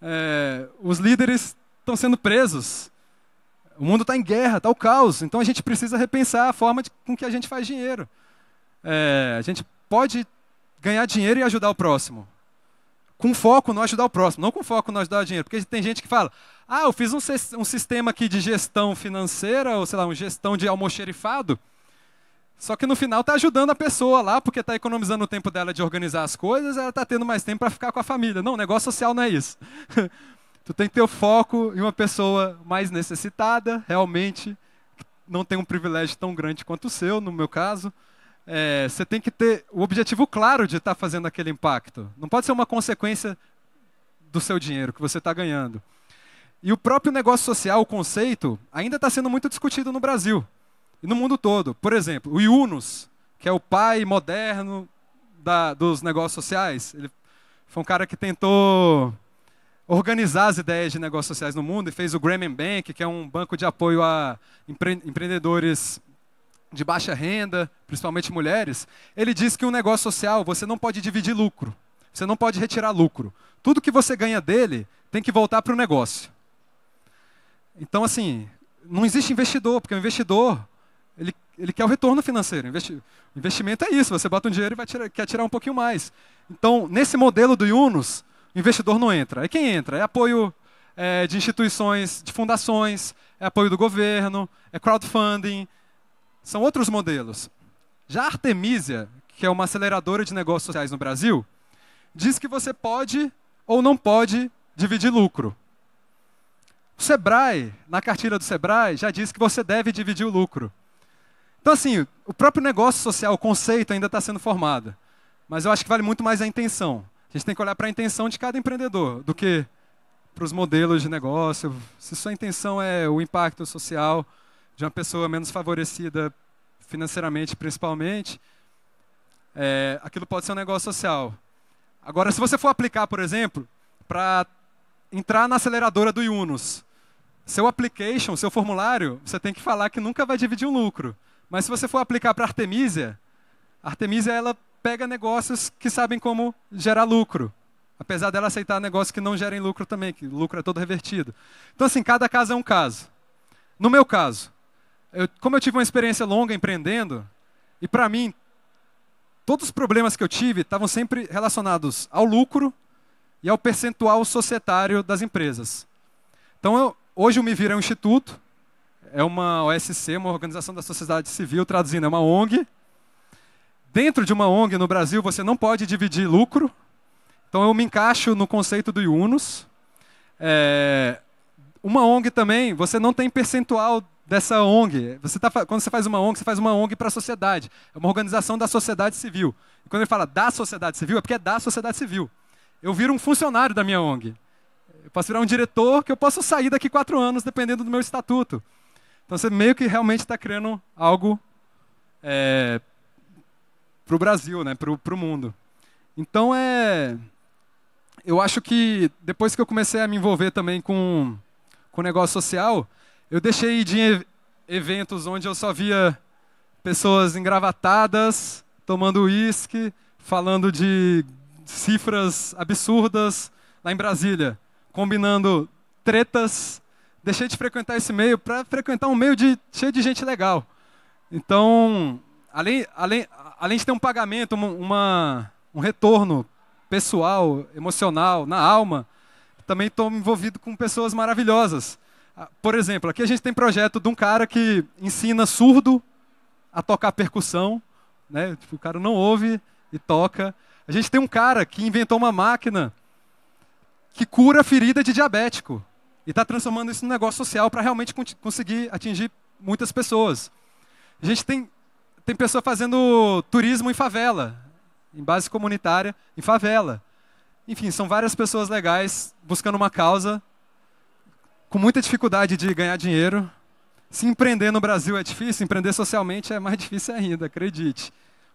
É, os líderes estão sendo presos. O mundo está em guerra, está o caos. Então a gente precisa repensar a forma de, com que a gente faz dinheiro. É, a gente pode ganhar dinheiro e ajudar o próximo com foco no ajudar o próximo, não com foco no ajudar o dinheiro. Porque tem gente que fala, ah, eu fiz um, um sistema aqui de gestão financeira, ou sei lá, uma gestão de almoxerifado, só que no final está ajudando a pessoa lá, porque está economizando o tempo dela de organizar as coisas, ela está tendo mais tempo para ficar com a família. Não, negócio social não é isso. [LAUGHS] tu tem que ter o foco em uma pessoa mais necessitada, realmente, não tem um privilégio tão grande quanto o seu, no meu caso é, você tem que ter o objetivo claro de estar tá fazendo aquele impacto. Não pode ser uma consequência do seu dinheiro que você está ganhando. E o próprio negócio social, o conceito, ainda está sendo muito discutido no Brasil e no mundo todo. Por exemplo, o Yunus, que é o pai moderno da, dos negócios sociais, ele foi um cara que tentou organizar as ideias de negócios sociais no mundo e fez o Grameen Bank, que é um banco de apoio a empre empreendedores de baixa renda, principalmente mulheres, ele diz que um negócio social você não pode dividir lucro, você não pode retirar lucro. Tudo que você ganha dele tem que voltar para o negócio. Então, assim, não existe investidor, porque o investidor ele, ele quer o retorno financeiro. investimento é isso, você bota um dinheiro e vai tirar, quer tirar um pouquinho mais. Então, nesse modelo do Yunus, o investidor não entra. Aí quem entra? É apoio é, de instituições, de fundações, é apoio do governo, é crowdfunding, são outros modelos. Já a Artemisia, que é uma aceleradora de negócios sociais no Brasil, diz que você pode ou não pode dividir lucro. O Sebrae, na cartilha do Sebrae, já diz que você deve dividir o lucro. Então, assim, o próprio negócio social, o conceito ainda está sendo formado. Mas eu acho que vale muito mais a intenção. A gente tem que olhar para a intenção de cada empreendedor do que para os modelos de negócio. Se sua intenção é o impacto social, de uma pessoa menos favorecida financeiramente, principalmente, é, aquilo pode ser um negócio social. Agora, se você for aplicar, por exemplo, para entrar na aceleradora do Yunus, seu application, seu formulário, você tem que falar que nunca vai dividir um lucro. Mas se você for aplicar para Artemisia, Artemisia ela pega negócios que sabem como gerar lucro. Apesar dela aceitar negócios que não gerem lucro também, que lucro é todo revertido. Então assim, cada caso é um caso. No meu caso, eu, como eu tive uma experiência longa empreendendo, e para mim, todos os problemas que eu tive estavam sempre relacionados ao lucro e ao percentual societário das empresas. Então, eu, hoje o Me viro é um instituto, é uma OSC, uma organização da sociedade civil, traduzindo, é uma ONG. Dentro de uma ONG no Brasil, você não pode dividir lucro. Então, eu me encaixo no conceito do IUNUS. É, uma ONG também, você não tem percentual dessa ONG. Você tá, quando você faz uma ONG, você faz uma ONG para a sociedade. É uma organização da sociedade civil. E quando ele fala da sociedade civil, é porque é da sociedade civil. Eu viro um funcionário da minha ONG. Eu posso virar um diretor que eu posso sair daqui quatro anos, dependendo do meu estatuto. Então você meio que realmente está criando algo é, para o Brasil, né, para o mundo. Então é. Eu acho que depois que eu comecei a me envolver também com, com negócio social, eu deixei de ir em eventos onde eu só via pessoas engravatadas, tomando uísque, falando de cifras absurdas lá em Brasília, combinando tretas. Deixei de frequentar esse meio para frequentar um meio de, cheio de gente legal. Então, além, além, além de ter um pagamento, uma um retorno pessoal, emocional, na alma, também estou envolvido com pessoas maravilhosas. Ah, por exemplo, aqui a gente tem projeto de um cara que ensina surdo a tocar percussão, né? Tipo, o cara não ouve e toca. A gente tem um cara que inventou uma máquina que cura ferida de diabético e está transformando isso num negócio social para realmente conseguir atingir muitas pessoas. A gente tem, tem pessoa fazendo turismo em favela, em base comunitária, em favela. Enfim, são várias pessoas legais buscando uma causa com muita dificuldade de ganhar dinheiro. Se empreender no Brasil é difícil, empreender socialmente é mais [LAUGHS] difícil ainda, acredite.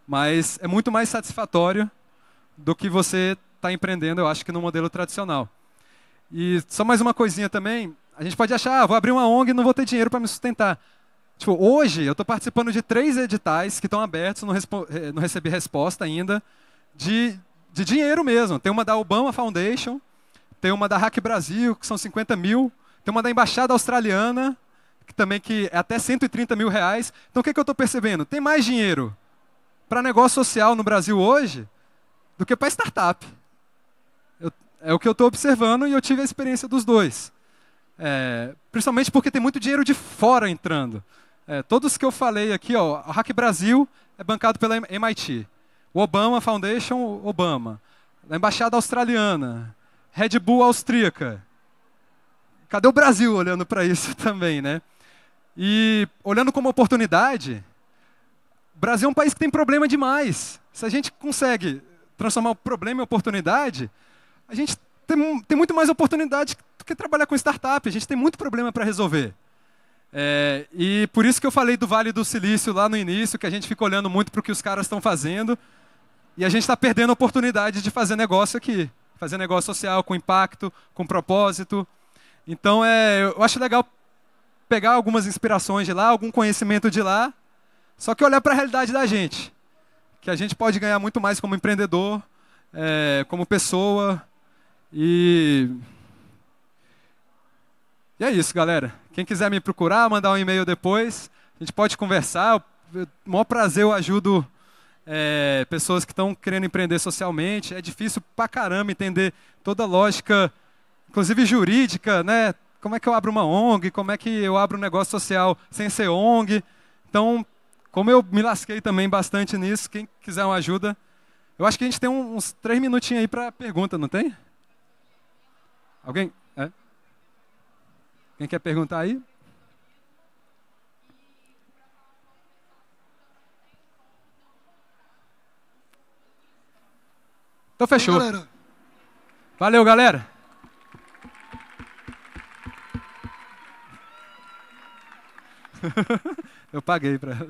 Mas é muito mais satisfatório do que você está empreendendo, eu acho que no modelo tradicional. E só mais uma coisinha também, a gente pode achar, ah, vou abrir uma ONG e não vou ter dinheiro para me sustentar. Tipo, hoje eu estou participando de três editais que estão abertos, não, eh, não, recebi resposta ainda, de, de dinheiro mesmo. Tem uma da Obama Foundation, tem uma da Hack Brasil, que são 50 mil tem uma da embaixada australiana, que também que é até 130 mil reais. Então o que, é que eu estou percebendo? Tem mais dinheiro para negócio social no Brasil hoje do que para startup. Eu, é o que eu estou observando e eu tive a experiência dos dois. É, principalmente porque tem muito dinheiro de fora entrando. É, todos que eu falei aqui, ó, a Hack Brasil é bancado pela MIT. O Obama Foundation, Obama. A Embaixada Australiana. Red Bull Austríaca. Cadê o Brasil olhando para isso [LAUGHS] também, né? E olhando como oportunidade, o Brasil é um país que tem problema demais. Se a gente consegue transformar o problema em oportunidade, a gente tem, tem muito mais oportunidade do que trabalhar com startup. A gente tem muito problema para resolver. É, e por isso que eu falei do Vale do Silício lá no início, que a gente fica olhando muito para o que os caras estão fazendo e a gente está perdendo a oportunidade de fazer negócio aqui, fazer negócio social com impacto, com propósito. Então é, eu acho legal pegar algumas inspirações de lá, algum conhecimento de lá, só que olhar para a realidade da gente, que a gente pode ganhar muito mais como empreendedor, é, como pessoa e e é isso, galera. Quem quiser me procurar, mandar um e-mail depois, a gente pode conversar. O maior prazer eu ajudo é, pessoas que estão querendo empreender socialmente. É difícil pra caramba entender toda a lógica inclusive jurídica, né? Como é que eu abro uma ONG? Como é que eu abro um negócio social sem ser ONG? Então, como eu me lasquei também bastante nisso, quem quiser uma ajuda, eu acho que a gente tem uns três minutinhos aí para pergunta, não tem? Alguém? É? Quem quer perguntar aí? Então fechou. Valeu, galera. Valeu, galera. [LAUGHS] eu paguei para ela.